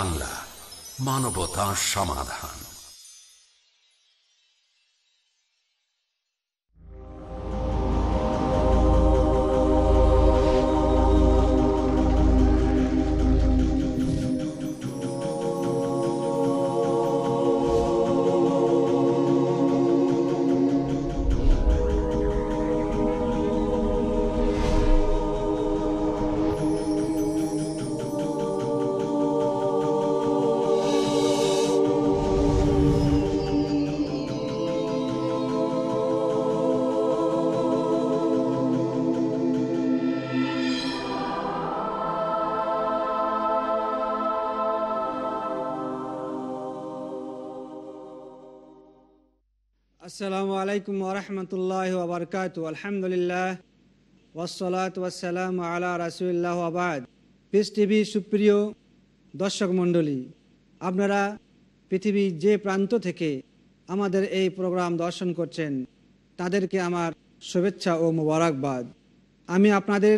বাংলা মানবতা সমাধান আসসালামু আলাইকুম ওরহমতুল্লাহ আবরকাত আলহামদুলিল্লাহ ওসলাত ওয়াসালাম আলা রাসুল্লাহ আবাদ পিস টিভি সুপ্রিয় দর্শক মণ্ডলী আপনারা পৃথিবীর যে প্রান্ত থেকে আমাদের এই প্রোগ্রাম দর্শন করছেন তাদেরকে আমার শুভেচ্ছা ও মোবারকবাদ আমি আপনাদের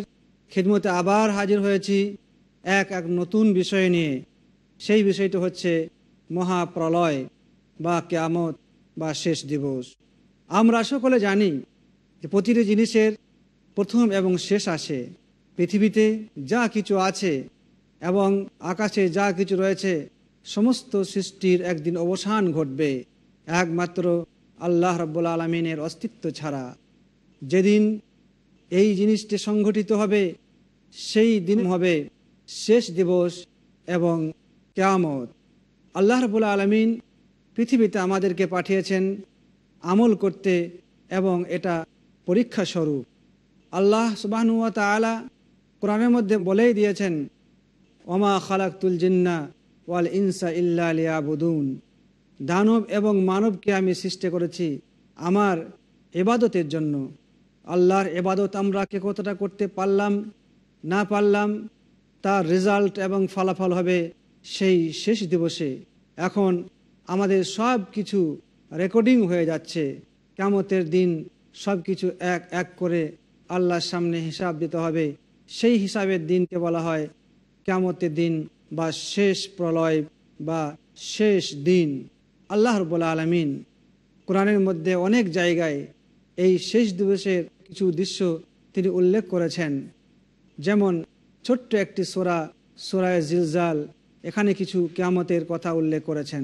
খিদমতে আবার হাজির হয়েছি এক এক নতুন বিষয় নিয়ে সেই বিষয়টি হচ্ছে মহাপ্রলয় বা কেয়ামত বা শেষ দিবস আমরা সকলে জানি যে প্রতিটি জিনিসের প্রথম এবং শেষ আসে পৃথিবীতে যা কিছু আছে এবং আকাশে যা কিছু রয়েছে সমস্ত সৃষ্টির একদিন অবসান ঘটবে একমাত্র আল্লাহ রব্বুল আলমিনের অস্তিত্ব ছাড়া যেদিন এই জিনিসটি সংঘটিত হবে সেই দিন হবে শেষ দিবস এবং কেয়ামত আল্লাহ রবুল্লা আলমিন পৃথিবীতে আমাদেরকে পাঠিয়েছেন আমল করতে এবং এটা পরীক্ষা স্বরূপ আল্লাহ সুবাহনুয়া তালা কোরআনের মধ্যে বলেই দিয়েছেন ওমা খালাকুল জিন্না ওয়াল ইনসা ইল্লা আবুদুন দানব এবং মানবকে আমি সৃষ্টি করেছি আমার এবাদতের জন্য আল্লাহর এবাদত আমরা কে কতটা করতে পারলাম না পারলাম তার রেজাল্ট এবং ফলাফল হবে সেই শেষ দিবসে এখন আমাদের সব কিছু রেকর্ডিং হয়ে যাচ্ছে কেমতের দিন সব কিছু এক এক করে আল্লাহর সামনে হিসাব দিতে হবে সেই হিসাবের দিনকে বলা হয় কেমতের দিন বা শেষ প্রলয় বা শেষ দিন আল্লাহ রবুল্লা আলমিন কোরআনের মধ্যে অনেক জায়গায় এই শেষ দিবসের কিছু দৃশ্য তিনি উল্লেখ করেছেন যেমন ছোট্ট একটি সোরা সোরায় জিলজাল এখানে কিছু কেয়ামতের কথা উল্লেখ করেছেন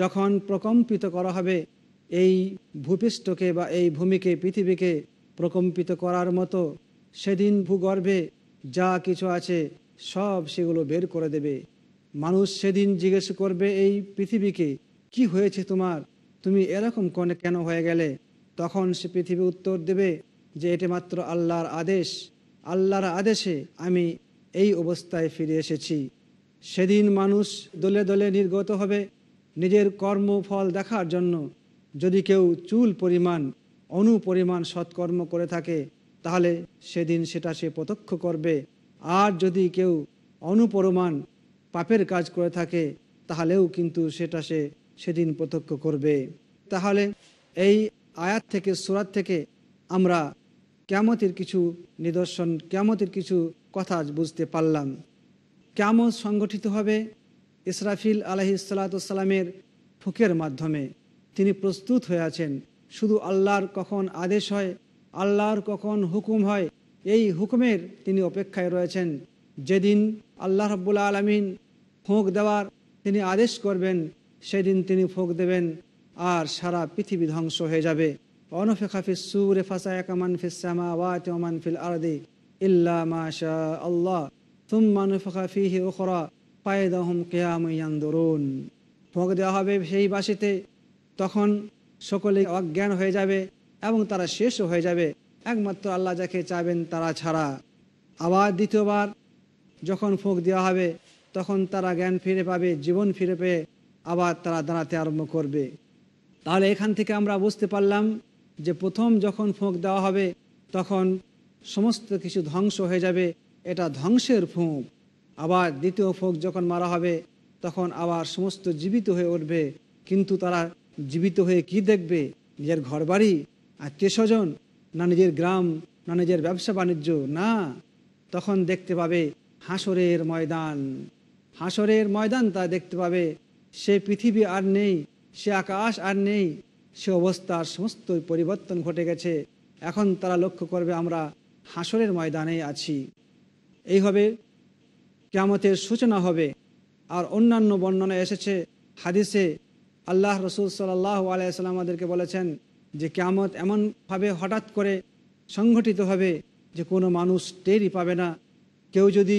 যখন প্রকম্পিত করা হবে এই ভূপৃষ্ঠকে বা এই ভূমিকে পৃথিবীকে প্রকম্পিত করার মতো সেদিন ভূগর্ভে যা কিছু আছে সব সেগুলো বের করে দেবে মানুষ সেদিন জিজ্ঞেস করবে এই পৃথিবীকে কি হয়েছে তোমার তুমি এরকম কনে কেন হয়ে গেলে তখন সে পৃথিবী উত্তর দেবে যে এটি মাত্র আল্লাহর আদেশ আল্লাহর আদেশে আমি এই অবস্থায় ফিরে এসেছি সেদিন মানুষ দলে দলে নির্গত হবে নিজের কর্মফল দেখার জন্য যদি কেউ চুল পরিমাণ অনুপরিমাণ সৎকর্ম করে থাকে তাহলে সেদিন সেটা সে প্রত্যক্ষ করবে আর যদি কেউ অনুপরমাণ পাপের কাজ করে থাকে তাহলেও কিন্তু সেটা সে সেদিন প্রত্যক্ষ করবে তাহলে এই আয়াত থেকে সুরাত থেকে আমরা ক্যামতের কিছু নিদর্শন ক্যামতের কিছু কথা বুঝতে পারলাম ক্যামত সংগঠিত হবে ইসরাফিল আলহি সালাতামের ফুকের মাধ্যমে তিনি প্রস্তুত হয়ে আছেন শুধু আল্লাহর কখন আদেশ হয় আল্লাহর কখন হুকুম হয় এই হুকুমের তিনি অপেক্ষায় রয়েছেন যেদিন আল্লাহ রব্বুল আলমিন ফোঁক দেওয়ার তিনি আদেশ করবেন সেদিন তিনি ফোঁক দেবেন আর সারা পৃথিবী ধ্বংস হয়ে যাবে অনফেখাফিস সুরে ফাসা একামান ফিসামা ওয়াত ওমান ফিল আরদি ইল্লা মাশা আল্লাহ তুম্মানুফাখা ফিহি ওখরা পায়ে দহম কেয়ামইয়ান দরুন ফোঁক দেওয়া হবে সেই বাসিতে তখন সকলে অজ্ঞান হয়ে যাবে এবং তারা শেষ হয়ে যাবে একমাত্র আল্লাহ যাকে চাবেন তারা ছাড়া আবার দ্বিতীয়বার যখন ফোঁক দেওয়া হবে তখন তারা জ্ঞান ফিরে পাবে জীবন ফিরে পেয়ে আবার তারা দাঁড়াতে আরম্ভ করবে তাহলে এখান থেকে আমরা বুঝতে পারলাম যে প্রথম যখন ফোঁক দেওয়া হবে তখন সমস্ত কিছু ধ্বংস হয়ে যাবে এটা ধ্বংসের ফোঁক আবার দ্বিতীয় ফোক যখন মারা হবে তখন আবার সমস্ত জীবিত হয়ে উঠবে কিন্তু তারা জীবিত হয়ে কি দেখবে নিজের ঘর বাড়ি আত্মীয় স্বজন না নিজের গ্রাম না নিজের ব্যবসা বাণিজ্য না তখন দেখতে পাবে হাসরের ময়দান হাসরের ময়দান তা দেখতে পাবে সে পৃথিবী আর নেই সে আকাশ আর নেই সে অবস্থার সমস্ত পরিবর্তন ঘটে গেছে এখন তারা লক্ষ্য করবে আমরা হাসরের ময়দানে আছি এই হবে কেয়ামতের সূচনা হবে আর অন্যান্য বর্ণনা এসেছে হাদিসে আল্লাহ রসুল সাল্লাহ আলাইসাল্লাম আমাদেরকে বলেছেন যে কেয়ামত এমনভাবে হঠাৎ করে সংঘটিত হবে যে কোনো মানুষ টেরই পাবে না কেউ যদি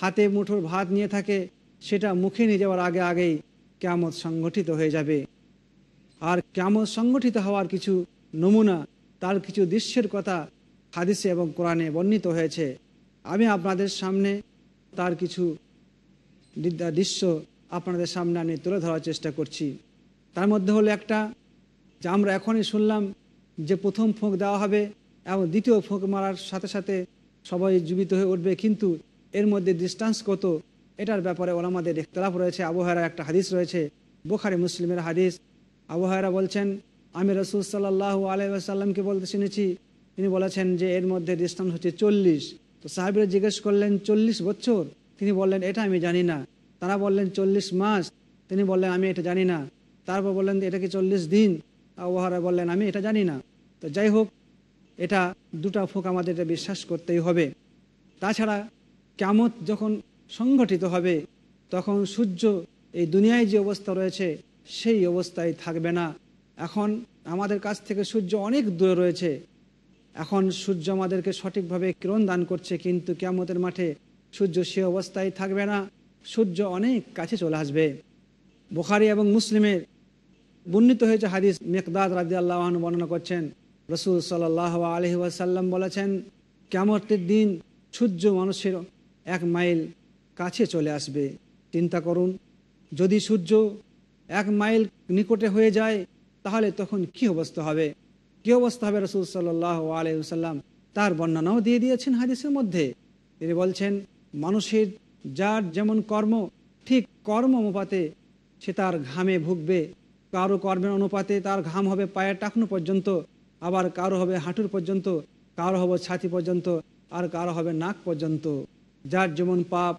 হাতে মুঠোর ভাত নিয়ে থাকে সেটা মুখে নিয়ে যাওয়ার আগে আগেই কেয়ামত সংগঠিত হয়ে যাবে আর কেয়ামত সংগঠিত হওয়ার কিছু নমুনা তার কিছু দৃশ্যের কথা হাদিসে এবং কোরআনে বর্ণিত হয়েছে আমি আপনাদের সামনে তার কিছু দৃশ্য আপনাদের সামনে আমি তুলে ধরার চেষ্টা করছি তার মধ্যে হলো একটা যে আমরা এখনই শুনলাম যে প্রথম ফোঁক দেওয়া হবে এবং দ্বিতীয় ফোঁক মারার সাথে সাথে সবাই জীবিত হয়ে উঠবে কিন্তু এর মধ্যে ডিস্টান্স কত এটার ব্যাপারে আমাদের একতলাপ রয়েছে আবহাওয়ার একটা হাদিস রয়েছে বোখারি মুসলিমের হাদিস আবহাওয়ারা বলছেন আমি রসুল সাল্লাহ সাল্লামকে বলতে শুনেছি তিনি বলেছেন যে এর মধ্যে ডিস্টান্স হচ্ছে চল্লিশ তো সাহেবরা জিজ্ঞেস করলেন চল্লিশ বছর তিনি বললেন এটা আমি জানি না তারা বললেন চল্লিশ মাস তিনি বললেন আমি এটা জানি না তারপর বললেন এটা কি চল্লিশ দিন ওহারা বললেন আমি এটা জানি না তো যাই হোক এটা দুটা ফোক আমাদের এটা বিশ্বাস করতেই হবে তাছাড়া কেমত যখন সংগঠিত হবে তখন সূর্য এই দুনিয়ায় যে অবস্থা রয়েছে সেই অবস্থায় থাকবে না এখন আমাদের কাছ থেকে সূর্য অনেক দূরে রয়েছে এখন সূর্য আমাদেরকে সঠিকভাবে কিরণ দান করছে কিন্তু কেমতের মাঠে সূর্য সে অবস্থায় থাকবে না সূর্য অনেক কাছে চলে আসবে বোখারি এবং মুসলিমের বর্ণিত হয়েছে হাদিস মেকদাদ রাজি আল্লাহন বর্ণনা করছেন রসুল সাল্লাহ আলহি ওয়াসাল্লাম বলেছেন কেমতের দিন সূর্য মানুষের এক মাইল কাছে চলে আসবে চিন্তা করুন যদি সূর্য এক মাইল নিকটে হয়ে যায় তাহলে তখন কি অবস্থা হবে কী অবস্থা হবে রসুল সাল্লাহ আলহ্লাম তার বর্ণনাও দিয়ে দিয়েছেন হাদিসের মধ্যে তিনি বলছেন মানুষের যার যেমন কর্ম ঠিক কর্ম অনুপাতে সে তার ঘামে ভুগবে কারো কর্মের অনুপাতে তার ঘাম হবে পায়ের টাকনো পর্যন্ত আবার কারো হবে হাঁটুর পর্যন্ত কারো হবে ছাতি পর্যন্ত আর কারো হবে নাক পর্যন্ত যার যেমন পাপ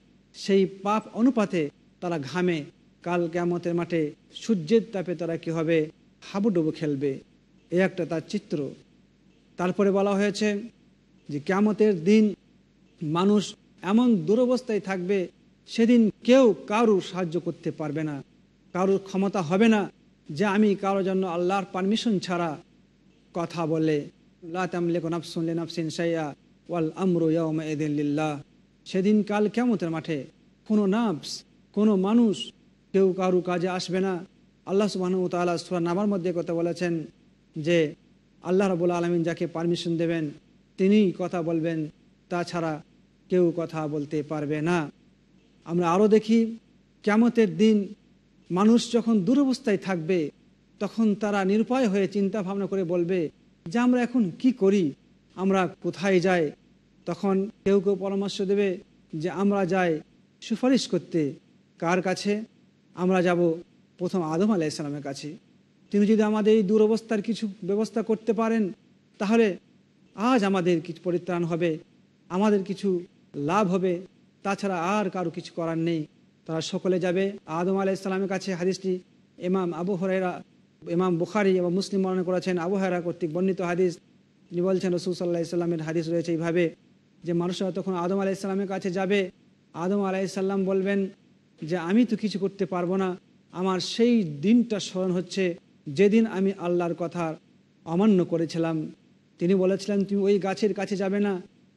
সেই পাপ অনুপাতে তারা ঘামে কাল কেমতের মাঠে সূর্যের তাপে তারা কি হবে হাবুডুবু খেলবে এ একটা তার চিত্র তারপরে বলা হয়েছে যে ক্যামতের দিন মানুষ এমন দুরবস্থায় থাকবে সেদিন কেউ কারু সাহায্য করতে পারবে না কারুর ক্ষমতা হবে না যে আমি কারোর জন্য আল্লাহর পারমিশন ছাড়া কথা বলে সেদিন কাল কেমতের মাঠে কোনো নাফস কোনো মানুষ কেউ কারু কাজে আসবে না আল্লাহ সুবাহ নামার মধ্যে কথা বলেছেন যে আল্লাহ রবুল আলমিন যাকে পারমিশন দেবেন তিনিই কথা বলবেন তাছাড়া কেউ কথা বলতে পারবে না আমরা আরও দেখি কেমতের দিন মানুষ যখন দুরবস্থায় থাকবে তখন তারা নিরুপায় হয়ে চিন্তা ভাবনা করে বলবে যে আমরা এখন কি করি আমরা কোথায় যাই তখন কেউ কেউ পরামর্শ দেবে যে আমরা যাই সুপারিশ করতে কার কাছে আমরা যাব প্রথম আদম আলাইসালামের কাছে তিনি যদি আমাদের এই দুরবস্থার কিছু ব্যবস্থা করতে পারেন তাহলে আজ আমাদের কিছু পরিত্রাণ হবে আমাদের কিছু লাভ হবে তাছাড়া আর কারো কিছু করার নেই তারা সকলে যাবে আদম আলাহ ইসলামের কাছে হাদিসটি এমাম আবু হরাইরা এমাম বুখারি এবং মুসলিম বর্ণনা করেছেন আবু হরেরা কর্তৃক বর্ণিত হাদিস তিনি বলছেন রসুল সাল্লাহ ইসলামের হাদিস রয়েছে এইভাবে যে মানুষরা তখন আদম আলাহ ইসলামের কাছে যাবে আদম আলাহ ইসলাম বলবেন যে আমি তো কিছু করতে পারবো না আমার সেই দিনটা স্মরণ হচ্ছে যেদিন আমি আল্লাহর কথা অমান্য করেছিলাম তিনি বলেছিলেন তুমি ওই গাছের কাছে যাবে না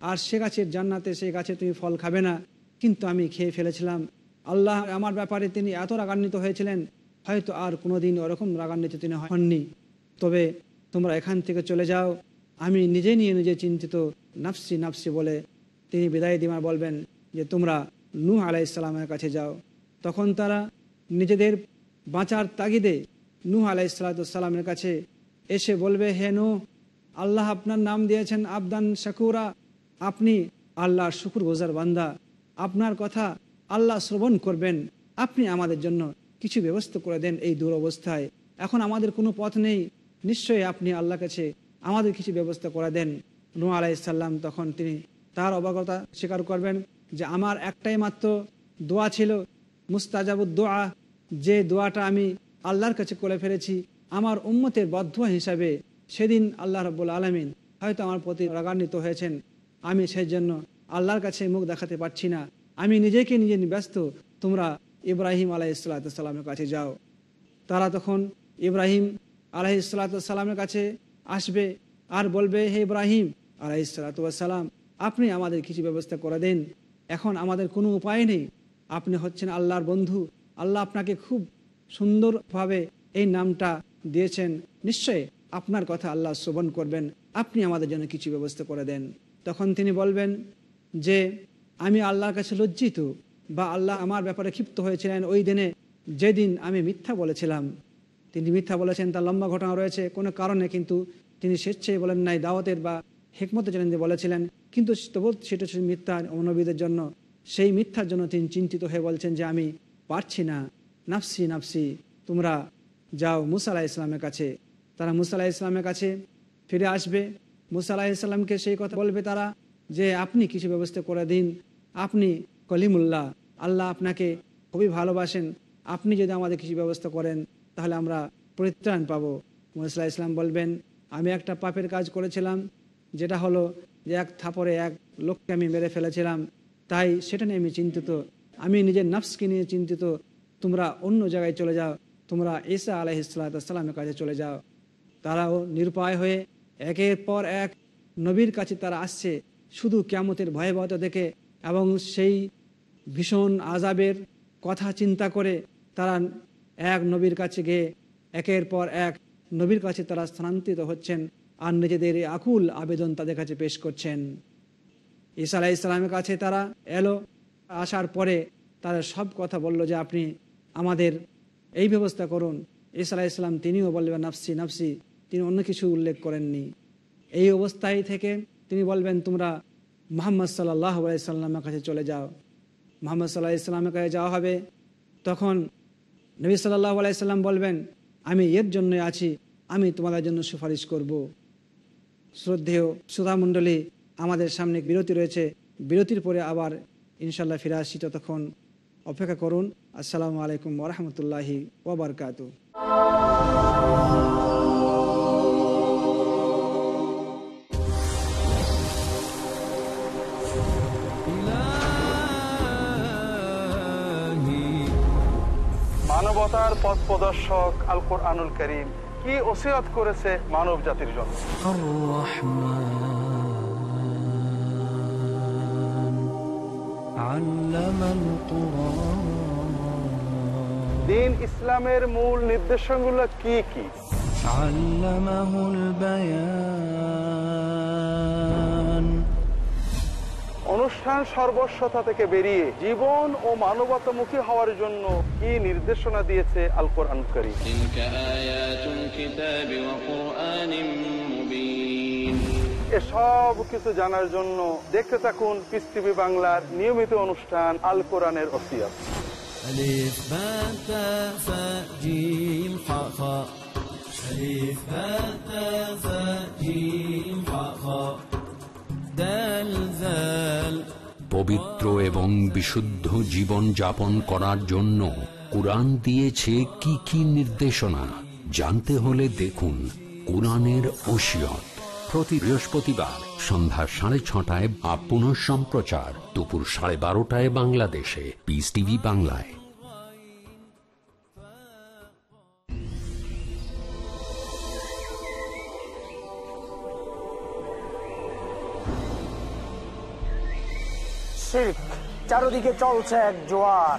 আর সে গাছের জান্নাতে সেই গাছে তুমি ফল খাবে না কিন্তু আমি খেয়ে ফেলেছিলাম আল্লাহ আমার ব্যাপারে তিনি এত রাগান্বিত হয়েছিলেন হয়তো আর কোনো দিন ওরকম রাগান্বিত তিনি হননি তবে তোমরা এখান থেকে চলে যাও আমি নিজে নিয়ে নিজে চিন্তিত নাফসি নাফসি বলে তিনি বিদায় দিমার বলবেন যে তোমরা নূহ আলাইসালামের কাছে যাও তখন তারা নিজেদের বাঁচার তাগিদে নুহ আলাই সালাতামের কাছে এসে বলবে হে নু আল্লাহ আপনার নাম দিয়েছেন আবদান শাকুরা আপনি আল্লাহর শুকুর গোজার বান্দা আপনার কথা আল্লাহ শ্রবণ করবেন আপনি আমাদের জন্য কিছু ব্যবস্থা করে দেন এই দুরবস্থায় এখন আমাদের কোনো পথ নেই নিশ্চয়ই আপনি আল্লাহ কাছে আমাদের কিছু ব্যবস্থা করে দেন নু আলাইসাল্লাম তখন তিনি তার অবাকতা স্বীকার করবেন যে আমার একটাই মাত্র দোয়া ছিল মুস্তাজাবুদ্দোয়া দোয়া যে দোয়াটা আমি আল্লাহর কাছে করে ফেলেছি আমার উম্মতের বদ্ধ হিসাবে সেদিন আল্লাহ রব্বুল আলমিন হয়তো আমার প্রতি রাগান্বিত হয়েছেন আমি সেই জন্য আল্লাহর কাছে মুখ দেখাতে পারছি না আমি নিজেকে নিজে ব্যস্ত তোমরা ইব্রাহিম আলাহ ইসলাতামের কাছে যাও তারা তখন ইব্রাহিম আলাহ ইসলাতামের কাছে আসবে আর বলবে হে ইব্রাহিম আলাহ ইসলাতাম আপনি আমাদের কিছু ব্যবস্থা করে দেন এখন আমাদের কোনো উপায় নেই আপনি হচ্ছেন আল্লাহর বন্ধু আল্লাহ আপনাকে খুব সুন্দরভাবে এই নামটা দিয়েছেন নিশ্চয়ই আপনার কথা আল্লাহ শ্রবণ করবেন আপনি আমাদের জন্য কিছু ব্যবস্থা করে দেন তখন তিনি বলবেন যে আমি আল্লাহর কাছে লজ্জিত বা আল্লাহ আমার ব্যাপারে ক্ষিপ্ত হয়েছিলেন ওই দিনে যেদিন আমি মিথ্যা বলেছিলাম তিনি মিথ্যা বলেছেন তার লম্বা ঘটনা রয়েছে কোনো কারণে কিন্তু তিনি স্বেচ্ছায় বলেন নাই দাওয়াতের বা হেকমতের জন্য বলেছিলেন কিন্তু তবু সেটা মিথ্যা অনবীদের জন্য সেই মিথ্যার জন্য তিনি চিন্তিত হয়ে বলছেন যে আমি পারছি না নাফসি নাফসি তোমরা যাও মুসাল্লাহ ইসলামের কাছে তারা মুসাল্লাহ ইসলামের কাছে ফিরে আসবে মুসাল্লাহ ইসলামকে সেই কথা বলবে তারা যে আপনি কিছু ব্যবস্থা করে দিন আপনি কলিমুল্লাহ আল্লাহ আপনাকে খুবই ভালোবাসেন আপনি যদি আমাদের কিছু ব্যবস্থা করেন তাহলে আমরা পরিত্রাণ পাবো মুসাল্লাহ ইসলাম বলবেন আমি একটা পাপের কাজ করেছিলাম যেটা হলো যে এক থাপরে এক লোককে আমি মেরে ফেলেছিলাম তাই সেটা নিয়ে আমি চিন্তিত আমি নিজের নফসকে নিয়ে চিন্তিত তোমরা অন্য জায়গায় চলে যাও তোমরা ঈসা আলহ ইসলাতামের কাছে চলে যাও তারাও নিরুপায় হয়ে একের পর এক নবীর কাছে তারা আসছে শুধু ক্যামতের ভয়াবহতা দেখে এবং সেই ভীষণ আজাবের কথা চিন্তা করে তারা এক নবীর কাছে গিয়ে একের পর এক নবীর কাছে তারা স্থানান্তরিত হচ্ছেন আর নিজেদের আকুল আবেদন তাদের কাছে পেশ করছেন ঈসা আলাহ ইসলামের কাছে তারা এলো আসার পরে তারা সব কথা বলল যে আপনি আমাদের এই ব্যবস্থা করুন ইসলা ইসলাম তিনিও বলবেন নাফসি নাফসি তিনি অন্য কিছু উল্লেখ করেননি এই অবস্থায় থেকে তিনি বলবেন তোমরা মোহাম্মদ সাল্লাহ সাল্লামের কাছে চলে যাও মোহাম্মদ সাল্লাহ ইসলামের কাছে যাওয়া হবে তখন নবী সাল্লাহ আলাইসাল্লাম বলবেন আমি এর জন্য আছি আমি তোমাদের জন্য সুপারিশ করব শ্রদ্ধেয় সুধামণ্ডলী আমাদের সামনে বিরতি রয়েছে বিরতির পরে আবার ইনশাল্লাহ ফিরে আসি ততক্ষণ অপেক্ষা করুন আসসালামু আলাইকুম ওরহমতুল্লাহি ওবরকাতু মানবতার পথ প্রদর্শক আলকুর আনুল করিম কি ওসিরাত করেছে মানব জাতির জন্য দিন ইসলামের মূল নির্দেশনগুলো কি কি আল্লামাহুল বায়ান অনুষ্ঠান সর্বস্বতা থেকে বেরিয়ে জীবন ও মানবতামুখী হওয়ার জন্য কি নির্দেশনা দিয়েছে আল কোরআন করিম এসব কিছু জানার জন্য দেখতে থাকুন পিস টিভি বাংলার নিয়মিত অনুষ্ঠান আল কোরআনের ওসিয়াত পবিত্র এবং বিশুদ্ধ জীবন যাপন করার জন্য কোরআন দিয়েছে কি কি নির্দেশনা জানতে হলে দেখুন কোরআনের ওসিয়ত প্রতি বৃহস্পতিবার সন্ধ্যা সাড়ে ছটায় বা পুনঃ সম্প্রচার দুপুর সাড়ে বারোটায় বাংলাদেশে পিস টিভি বাংলায় চারদিকে চলছে এক জোয়ার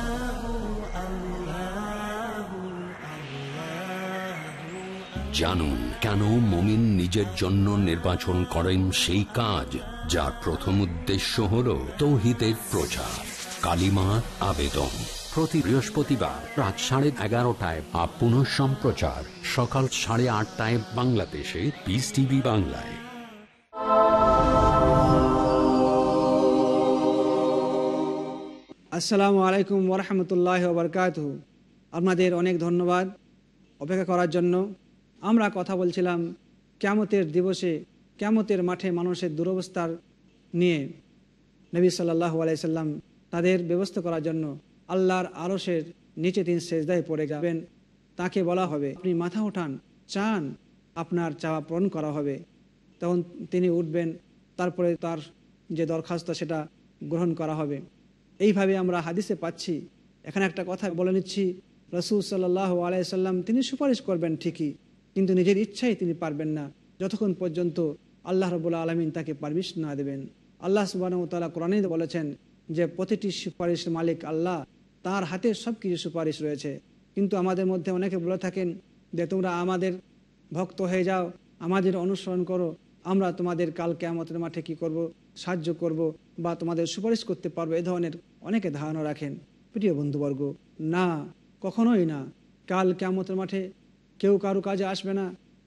জানুন কেন মমিন নিজের জন্য নির্বাচন করেন সেই কাজ যার প্রথম উদ্দেশ্য হল তৌহিদের প্রচার কালিমার আবেদন প্রতি বৃহস্পতিবার রাত সাড়ে এগারোটায় আর পুনঃ সম্প্রচার সকাল সাড়ে আটটায় বাংলাদেশে পিস টিভি বাংলায় আসসালামু আলাইকুম ওরহমতুল্লাহ বরকাত আপনাদের অনেক ধন্যবাদ অপেক্ষা করার জন্য আমরা কথা বলছিলাম ক্যামতের দিবসে ক্যামতের মাঠে মানুষের দুরবস্থার নিয়ে নবী সাল্লাহ আলাইসাল্লাম তাদের ব্যবস্থা করার জন্য আল্লাহর আরসের নিচে তিনি সেজদায় পড়ে যাবেন তাকে বলা হবে আপনি মাথা উঠান চান আপনার চাওয়া পূরণ করা হবে তখন তিনি উঠবেন তারপরে তার যে দরখাস্ত সেটা গ্রহণ করা হবে এইভাবে আমরা হাদিসে পাচ্ছি এখানে একটা কথা বলে নিচ্ছি রসুল সাল্লাহ আলাইসাল্লাম তিনি সুপারিশ করবেন ঠিকই কিন্তু নিজের ইচ্ছায় তিনি পারবেন না যতক্ষণ পর্যন্ত আল্লাহ রবুল্লা আলমিন তাকে পারমিশন না দেবেন আল্লাহ সুবাহতালা কোরআনে বলেছেন যে প্রতিটি সুপারিশ মালিক আল্লাহ তার হাতে সব কিছু সুপারিশ রয়েছে কিন্তু আমাদের মধ্যে অনেকে বলে থাকেন যে তোমরা আমাদের ভক্ত হয়ে যাও আমাদের অনুসরণ করো আমরা তোমাদের কালকে আমাদের মাঠে কি করব সাহায্য করব বা তোমাদের সুপারিশ করতে পারবো এ ধরনের অনেকে ধারণা রাখেন প্রিয় বন্ধুবর্গ না কখনোই না কাল কেমতের মাঠে কেউ কারো কাজে আসবে না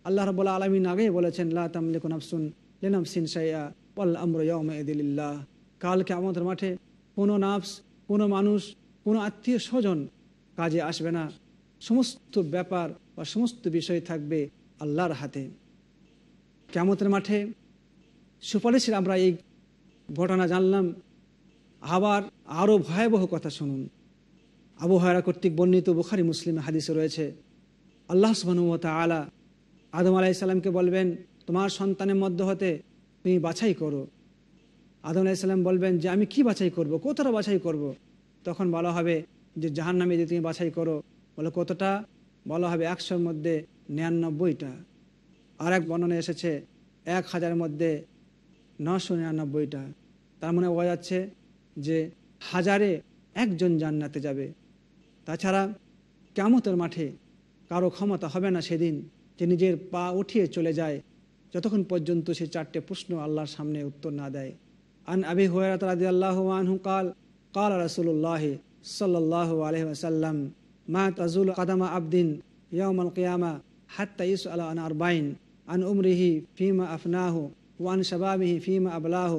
আল্লাহ রব আলমিন আগেই বলেছেন লা তামলিকুন আফসুন লেনামসিন সাইয়া ওয়াল আমর ইয়মেদিল্লাহ কালকে আমাদের মাঠে কোনো নাফস কোনো মানুষ কোনো আত্মীয় স্বজন কাজে আসবে না সমস্ত ব্যাপার বা সমস্ত বিষয় থাকবে আল্লাহর হাতে কেমতের মাঠে সুপারিশের আমরা এই ঘটনা জানলাম আবার আরও ভয়াবহ কথা শুনুন আবহাওয়ার কর্তৃক বর্ণিত বুখারি মুসলিম হাদিসে রয়েছে আল্লাহ সুবাহ আলা আদম সাল্লামকে বলবেন তোমার সন্তানের মধ্য হতে তুমি বাছাই করো আদম সাল্লাম বলবেন যে আমি কি বাছাই করব কতটা বাছাই করব। তখন বলা হবে যে জাহান নামে যে তুমি বাছাই করো বলে কতটা বলা হবে একশোর মধ্যে নিরানব্বইটা আর এক বর্ণনা এসেছে এক হাজারের মধ্যে নশো নিরানব্বইটা তার মনে বোঝা যাচ্ছে যে হাজারে একজন জান্নাতে যাবে তাছাড়া কেমতের মাঠে কারো ক্ষমতা হবে না সেদিন যে নিজের পা উঠিয়ে চলে যায় যতক্ষণ পর্যন্ত সে চারটে প্রশ্ন আল্লাহর সামনে উত্তর না দেয় আন আবি হুয়ারাত রাজি আল্লাহ আনহু কাল কাল রসুল্লাহ সাল্লাহ আলহ্লাম মা তাজুল কাদামা আবদিন ইয়ামাল কিয়ামা হাত্তা ইস আলা আন আরবাইন আন উমরিহি ফিমা আফনাহ ওয়ান শাবাবিহি ফিমা আবলাহ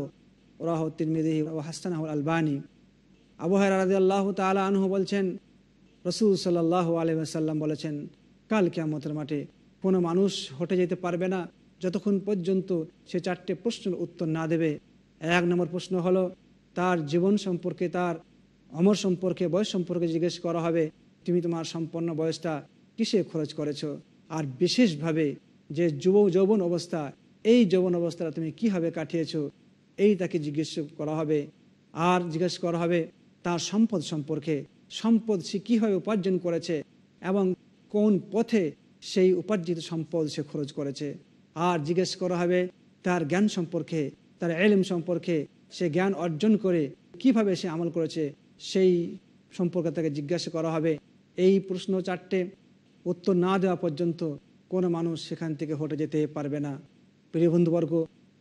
ওরাহ তিরমিদিহি ও হাসান আলবানী আবু হেরা রাজি আল্লাহ তালা আনহু বলছেন রসুল সাল্লাহ আলহাম বলেছেন কাল কেয়ামতের মাঠে কোনো মানুষ হটে যেতে পারবে না যতক্ষণ পর্যন্ত সে চারটে প্রশ্নের উত্তর না দেবে এক নম্বর প্রশ্ন হলো তার জীবন সম্পর্কে তার অমর সম্পর্কে বয়স সম্পর্কে জিজ্ঞেস করা হবে তুমি তোমার সম্পন্ন বয়সটা কিসে খরচ করেছো আর বিশেষভাবে যে যুব যৌবন অবস্থা এই যৌবন অবস্থাটা তুমি কীভাবে কাটিয়েছো এই তাকে জিজ্ঞেস করা হবে আর জিজ্ঞেস করা হবে তার সম্পদ সম্পর্কে সম্পদ সে কীভাবে উপার্জন করেছে এবং কোন পথে সেই উপার্জিত সম্পদ সে খরচ করেছে আর জিজ্ঞেস করা হবে তার জ্ঞান সম্পর্কে তার এলেম সম্পর্কে সে জ্ঞান অর্জন করে কিভাবে সে আমল করেছে সেই সম্পর্কে তাকে জিজ্ঞাসা করা হবে এই প্রশ্ন চারটে উত্তর না দেওয়া পর্যন্ত কোনো মানুষ সেখান থেকে হটে যেতে পারবে না প্রিয় বন্ধুবর্গ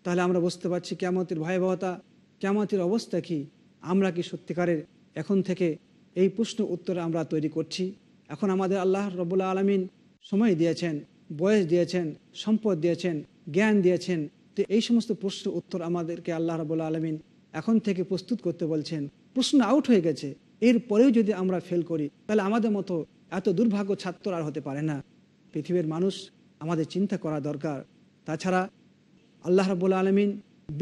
তাহলে আমরা বুঝতে পারছি ক্যামতের ভয়াবহতা ক্যামতের অবস্থা কি আমরা কি সত্যিকারের এখন থেকে এই প্রশ্ন উত্তর আমরা তৈরি করছি এখন আমাদের আল্লাহ রবুল্লা আলমিন সময় দিয়েছেন বয়স দিয়েছেন সম্পদ দিয়েছেন জ্ঞান দিয়েছেন তো এই সমস্ত প্রশ্ন উত্তর আমাদেরকে আল্লাহ রবুল্লা আলমিন এখন থেকে প্রস্তুত করতে বলছেন প্রশ্ন আউট হয়ে গেছে এরপরেও যদি আমরা ফেল করি তাহলে আমাদের মতো এত দুর্ভাগ্য ছাত্র আর হতে পারে না পৃথিবীর মানুষ আমাদের চিন্তা করা দরকার তাছাড়া আল্লাহ রবুল্লা আলমিন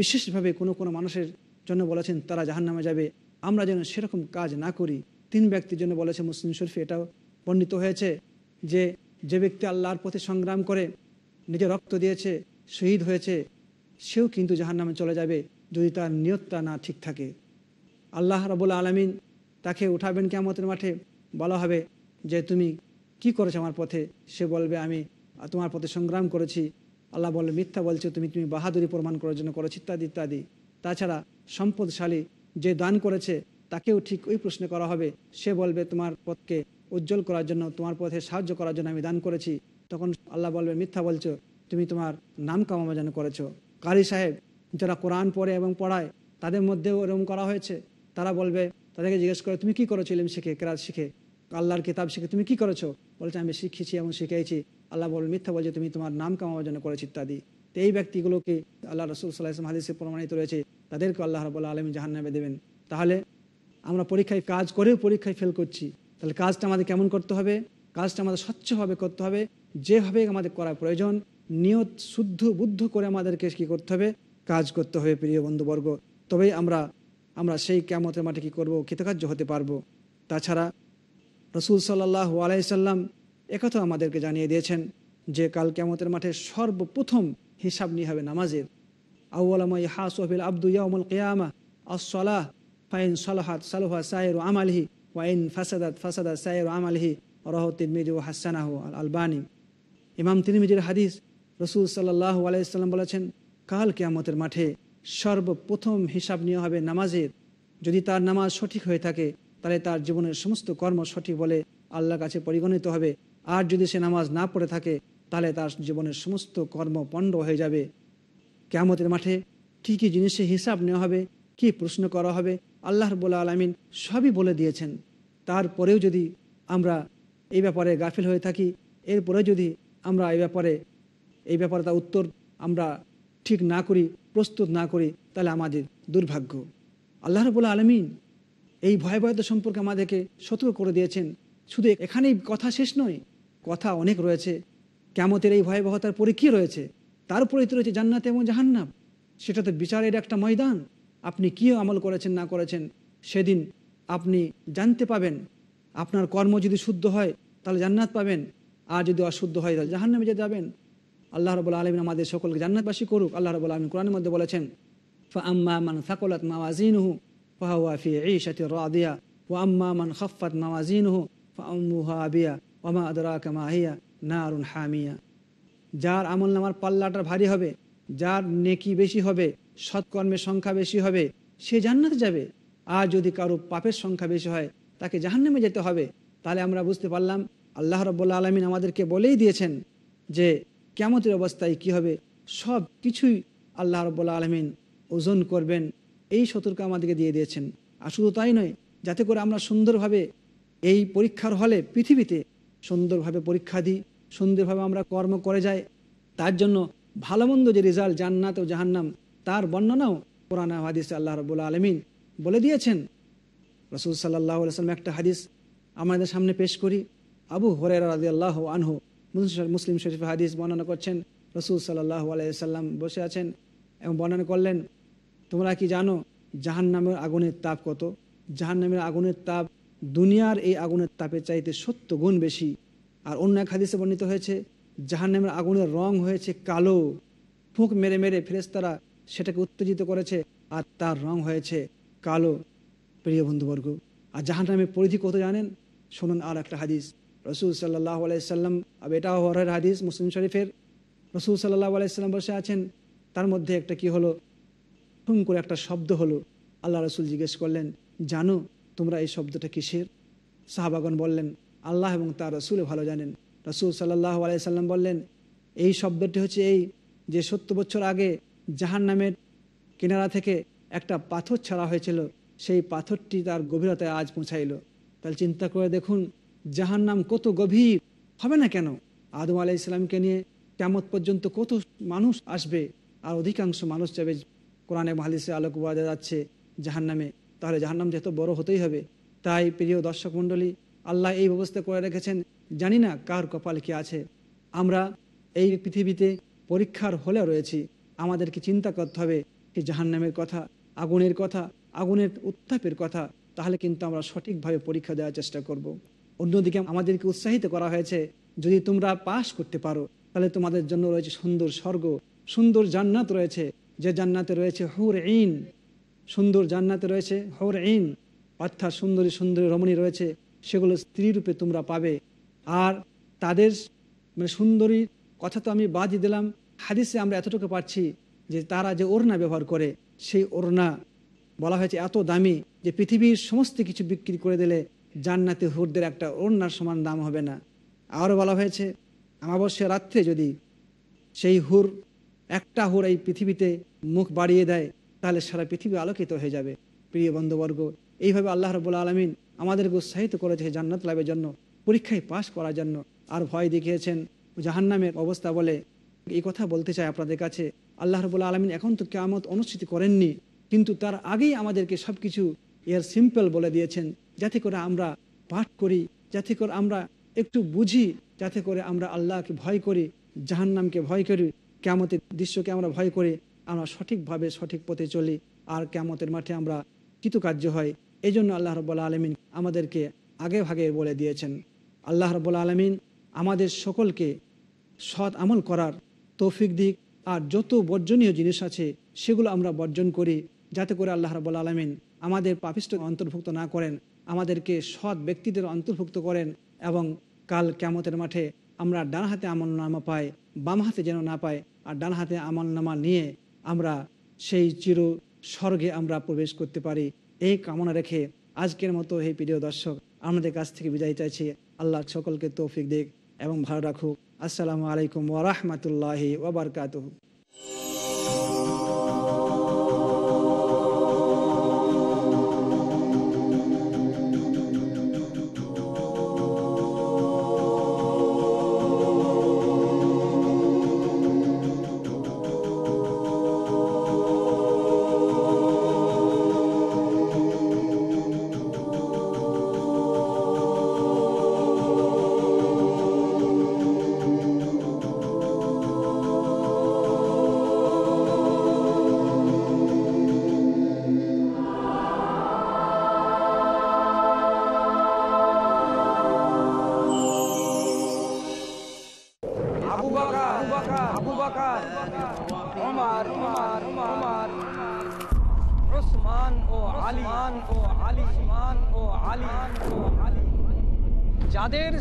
বিশেষভাবে কোনো কোনো মানুষের জন্য বলেছেন তারা জাহান নামে যাবে আমরা যেন সেরকম কাজ না করি তিন ব্যক্তির জন্য বলেছে মুসলিম শরীফ এটাও বর্ণিত হয়েছে যে যে ব্যক্তি আল্লাহর পথে সংগ্রাম করে নিজে রক্ত দিয়েছে শহীদ হয়েছে সেও কিন্তু জাহার নামে চলে যাবে যদি তার নিয়তটা না ঠিক থাকে আল্লাহ রবুল আলমিন তাকে উঠাবেন কেমতের মাঠে বলা হবে যে তুমি কি করেছো আমার পথে সে বলবে আমি তোমার পথে সংগ্রাম করেছি আল্লাহ বলে মিথ্যা বলছো তুমি তুমি বাহাদুরি প্রমাণ করার জন্য করেছি ইত্যাদি ইত্যাদি তাছাড়া সম্পদশালী যে দান করেছে তাকেও ঠিক ওই প্রশ্ন করা হবে সে বলবে তোমার পথকে উজ্জ্বল করার জন্য তোমার পথে সাহায্য করার জন্য আমি দান করেছি তখন আল্লাহ বলবে মিথ্যা বলছো তুমি তোমার নাম কামামা যেন করেছো কারি সাহেব যারা কোরআন পড়ে এবং পড়ায় তাদের মধ্যেও এরকম করা হয়েছে তারা বলবে তাদেরকে জিজ্ঞেস করে তুমি কি করেছো ইলিম শিখে কেরাত শিখে আল্লাহর কিতাব শিখে তুমি কি করেছো বলছে আমি শিখেছি এবং শিখেছি আল্লাহ বলবে মিথ্যা বলছে তুমি তোমার নাম কামাবার জন্য করেছি ইত্যাদি তো এই ব্যক্তিগুলোকে আল্লাহ রসুল সাল্লাহ হাদিসে প্রমাণিত রয়েছে তাদেরকে আল্লাহ রবাল্লা আলম জাহান্নামে দেবেন তাহলে আমরা পরীক্ষায় কাজ করেও পরীক্ষায় ফেল করছি তাহলে কাজটা আমাদের কেমন করতে হবে কাজটা আমাদের স্বচ্ছভাবে করতে হবে যেভাবে আমাদের করা প্রয়োজন নিয়ত শুদ্ধ বুদ্ধ করে আমাদেরকে কী করতে হবে কাজ করতে হবে প্রিয় বন্ধুবর্গ তবেই আমরা আমরা সেই ক্যামতের মাঠে কী করবো কৃতকার্য হতে পারবো তাছাড়া রসুল সাল্লাহ আলাইসাল্লাম একথা আমাদেরকে জানিয়ে দিয়েছেন যে কাল কেমতের মাঠে সর্বপ্রথম হিসাব নিয়ে হবে নামাজের আউ্লামা হাসবিল আব্দুয়া ইয়ামুল কেয়ামা আসলাহ ফাইন সালহাত সালহা সাহের আমালহি ওয়াইন ফাসাদাত ফাসাদাত সাহের আমালহি রহ তিরমিজ ও হাসানাহ আল আলবানি ইমাম তিরমিজির হাদিস রসুল সাল্লাহ আলাইসাল্লাম বলেছেন কাল কেয়ামতের মাঠে সর্বপ্রথম হিসাব নেওয়া হবে নামাজের যদি তার নামাজ সঠিক হয়ে থাকে তাহলে তার জীবনের সমস্ত কর্ম সঠিক বলে আল্লাহ কাছে পরিগণিত হবে আর যদি সে নামাজ না পড়ে থাকে তাহলে তার জীবনের সমস্ত কর্ম পণ্ড হয়ে যাবে কেয়ামতের মাঠে কী কী জিনিসে হিসাব নেওয়া হবে কি প্রশ্ন করা হবে আল্লাহ রবুল্লা আলমিন সবই বলে দিয়েছেন তারপরেও যদি আমরা এই ব্যাপারে গাফিল হয়ে থাকি এরপরে যদি আমরা এই ব্যাপারে এই ব্যাপারে তার উত্তর আমরা ঠিক না করি প্রস্তুত না করি তাহলে আমাদের দুর্ভাগ্য আল্লাহ রবুল্লা আলমিন এই ভয়াবহতা সম্পর্কে আমাদেরকে সতর্ক করে দিয়েছেন শুধু এখানেই কথা শেষ নয় কথা অনেক রয়েছে কেমতের এই ভয়াবহতার পরে কী রয়েছে উপরে তো রয়েছে জান্নাত এবং জাহান্নাম সেটা তো বিচারের একটা ময়দান আপনি কী আমল করেছেন না করেছেন সেদিন আপনি জানতে পাবেন আপনার কর্ম যদি শুদ্ধ হয় তাহলে জান্নাত পাবেন আর যদি অশুদ্ধ হয় তাহলে জাহান্নামে যেতে যাবেন আল্লাহ রবুল্লা আলমিন আমাদের সকলকে জান্নাতবাসী করুক আল্লাহ রবুল্লা আলমিন কোরআনের মধ্যে বলেছেন ফাম্মা মান ফাকলাত মাওয়াজিনহু ফাহুয়া ফি ঈশাতি রাদিয়া ওয়া আম্মা মান খাফাত মাওয়াজিনহু ফাউমুহা আবিয়া ওমা আদরাকা মাহিয়া আরুন হামিয়া যার আমল নামার পাল্লাটা ভারী হবে যার নেকি বেশি হবে সৎকর্মের সংখ্যা বেশি হবে সে জান্নাতে যাবে আর যদি কারো পাপের সংখ্যা বেশি হয় তাকে জাহান্নামে যেতে হবে তাহলে আমরা বুঝতে পারলাম আল্লাহ রব্লা আলমিন আমাদেরকে বলেই দিয়েছেন যে কেমতের অবস্থায় কি হবে সব কিছুই আল্লাহ রব্লা আলমিন ওজন করবেন এই সতর্ক আমাদেরকে দিয়ে দিয়েছেন আর শুধু তাই নয় যাতে করে আমরা সুন্দরভাবে এই পরীক্ষার হলে পৃথিবীতে সুন্দরভাবে পরীক্ষা দিই সুন্দরভাবে আমরা কর্ম করে যাই তার জন্য ভালো মন্দ যে রেজাল্ট জান্নাত ও জাহান্নাম তার বর্ণনাও কোরআন হাদিস আল্লাহ রবুল আলমিন বলে দিয়েছেন রসুল সাল্লাহ আলসালাম একটা হাদিস আমাদের সামনে পেশ করি আবু হরের রাজি আল্লাহ আনহু মুসলিম শরীফ হাদিস বর্ণনা করছেন রসুল সাল্লাহ আলাইসাল্লাম বসে আছেন এবং বর্ণনা করলেন তোমরা কি জানো জাহান নামের আগুনের তাপ কত জাহান নামের আগুনের তাপ দুনিয়ার এই আগুনের তাপের চাইতে সত্য গুণ বেশি আর অন্য এক হাদিসে বর্ণিত হয়েছে জাহান নামের আগুনের রং হয়েছে কালো ফুঁক মেরে মেরে ফেরেস্তারা সেটাকে উত্তেজিত করেছে আর তার রং হয়েছে কালো প্রিয় বন্ধুবর্গ আর জাহান নামে পরিধি কত জানেন শুনুন আর একটা হাদিস রসুল সাল্লাহ আলাইসাল্লাম আর এটাও হরের হাদিস মুসলিম শরীফের রসুল সাল্লাহ আলাইসাল্লাম বসে আছেন তার মধ্যে একটা কি হলো ঠুম করে একটা শব্দ হলো আল্লাহ রসুল জিজ্ঞেস করলেন জানো তোমরা এই শব্দটা কিসের সাহাবাগন বললেন আল্লাহ এবং তার রসুল ভালো জানেন রসুল সাল্লাহ আলাইসাল্লাম বললেন এই শব্দটি হচ্ছে এই যে সত্তর বছর আগে জাহান নামের কিনারা থেকে একটা পাথর ছাড়া হয়েছিল সেই পাথরটি তার গভীরতায় আজ পৌঁছাইল তাহলে চিন্তা করে দেখুন জাহান নাম কত গভীর হবে না কেন আদম আলাই ইসলামকে নিয়ে কেমত পর্যন্ত কত মানুষ আসবে আর অধিকাংশ মানুষ যাবে কোরআনে মহালিসে আলোক বোঝা যাচ্ছে জাহান নামে তাহলে জাহান নাম যেহেতু বড় হতেই হবে তাই প্রিয় দর্শক মণ্ডলী আল্লাহ এই ব্যবস্থা করে রেখেছেন জানি না কার কপাল কি আছে আমরা এই পৃথিবীতে পরীক্ষার হলে রয়েছি আমাদেরকে চিন্তা করতে হবে এই জাহান্নামের কথা আগুনের কথা আগুনের উত্তাপের কথা তাহলে কিন্তু আমরা সঠিকভাবে পরীক্ষা দেওয়ার চেষ্টা করব। অন্যদিকে আমাদেরকে উৎসাহিত করা হয়েছে যদি তোমরা পাশ করতে পারো তাহলে তোমাদের জন্য রয়েছে সুন্দর স্বর্গ সুন্দর জান্নাত রয়েছে যে জান্নাতে রয়েছে হোর ইন সুন্দর জান্নাতে রয়েছে হোর ইন অর্থাৎ সুন্দরী সুন্দরী রমণী রয়েছে সেগুলো স্ত্রীরূপে তোমরা পাবে আর তাদের মানে সুন্দরী কথা তো আমি বাদই দিলাম হাদিসে আমরা এতটুকু পাচ্ছি যে তারা যে ওড়না ব্যবহার করে সেই ওড়না বলা হয়েছে এত দামি যে পৃথিবীর সমস্ত কিছু বিক্রি করে দিলে জান্নাতে হুরদের একটা ওড়নার সমান দাম হবে না আরও বলা হয়েছে আমাবস্যা রাত্রে যদি সেই হুর একটা হুর এই পৃথিবীতে মুখ বাড়িয়ে দেয় তাহলে সারা পৃথিবী আলোকিত হয়ে যাবে প্রিয় বন্ধুবর্গ এইভাবে আল্লাহ রবুল্লা আলমিন আমাদেরকে উৎসাহিত করেছে জান্নাত লাভের জন্য পরীক্ষায় পাশ করার জন্য আর ভয় দেখিয়েছেন জাহান্নামের অবস্থা বলে এই কথা বলতে চাই আপনাদের কাছে আল্লাহ রবুল্লা আলমিন এখন তো কেয়ামত অনুষ্ঠিত করেননি কিন্তু তার আগেই আমাদেরকে সব কিছু এর সিম্পল বলে দিয়েছেন যাতে করে আমরা পাঠ করি যাতে করে আমরা একটু বুঝি যাতে করে আমরা আল্লাহকে ভয় করি জাহান্নামকে ভয় করি কেমতের দৃশ্যকে আমরা ভয় করি আমরা সঠিকভাবে সঠিক পথে চলি আর কেমতের মাঠে আমরা কৃতকার্য হয় এই জন্য আল্লাহ রবুল্লা আলমিন আমাদেরকে আগে ভাগে বলে দিয়েছেন আল্লাহ রবুল্লা আলমিন আমাদের সকলকে সৎ আমল করার তৌফিক দিক আর যত বর্জনীয় জিনিস আছে সেগুলো আমরা বর্জন করি যাতে করে আল্লাহ রাবুল আলমিন আমাদের পাপিষ্ট অন্তর্ভুক্ত না করেন আমাদেরকে সৎ ব্যক্তিদের অন্তর্ভুক্ত করেন এবং কাল ক্যামতের মাঠে আমরা ডান হাতে নামা পাই বাম হাতে যেন না পাই আর ডান হাতে নামা নিয়ে আমরা সেই চির স্বর্গে আমরা প্রবেশ করতে পারি এই কামনা রেখে আজকের মতো হে প্রিয় দর্শক আমাদের কাছ থেকে বিদায় চাইছি আল্লাহ সকলকে তৌফিক দিক এবং ভালো রাখুক আসসালামু আলাইকুম ওরহমতুল্লাহি ওবরকাতহ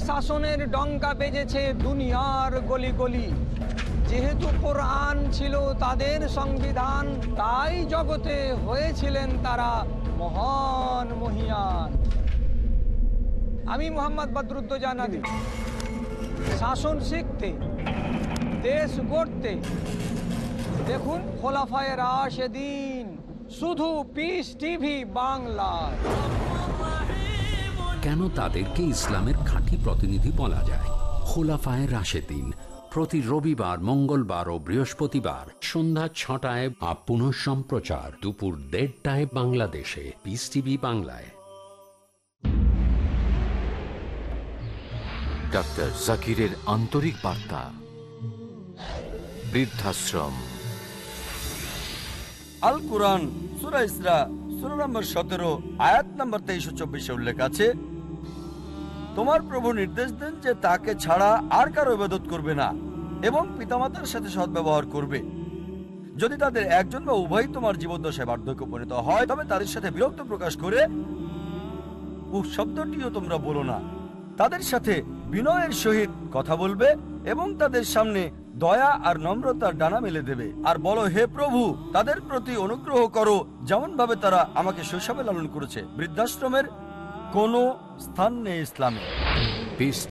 শাসনের ডঙ্কা বেজেছে দুনিয়ার গলি গলি যেহেতু কোরআন ছিল তাদের সংবিধান তাই জগতে হয়েছিলেন তারা মহান মহিয়ান আমি মোহাম্মদ বদরুদ্দ জানাদি শাসন শিখতে দেশ গড়তে দেখুন খোলাফায় রাশেদিন শুধু পিস টিভি বাংলা কেন তাদেরকে ইসলামের খাঁটি প্রতিনিধি বলা যায় খোলাফায় রাশেদিন প্রতি রবিবার মঙ্গলবার ও বৃহস্পতিবার সন্ধ্যা ছটায় বা পুনঃ সম্প্রচার দুপুর দেড়টায় বাংলাদেশে পিস টিভি বাংলায় ডাক্তার জাকিরের আন্তরিক বার্তা বৃদ্ধাশ্রম আল কোরআন সুরা ইসরা সুরা নম্বর সতেরো আয়াত নম্বর তেইশ চব্বিশে উল্লেখ আছে তোমার প্রভু নির্দেশ দেন যে তাকে ছাড়া আর কারো বেদত করবে না এবং পিতামাতার সাথে সদ্ব্যবহার করবে যদি তাদের একজন বা উভয় তোমার দশায় বার্ধক্য পরিণত হয় তবে তাদের সাথে বিরক্ত প্রকাশ করে উহ শব্দটিও তোমরা বলো না তাদের সাথে বিনয়ের সহিত কথা বলবে এবং তাদের সামনে দয়া আর নম্রতার ডানা মেলে দেবে আর বলো হে প্রভু তাদের প্রতি অনুগ্রহ করো যেমন ভাবে তারা আমাকে শৈশবে লালন করেছে বৃদ্ধাশ্রমের কোনো স্থান নেই ইসলামে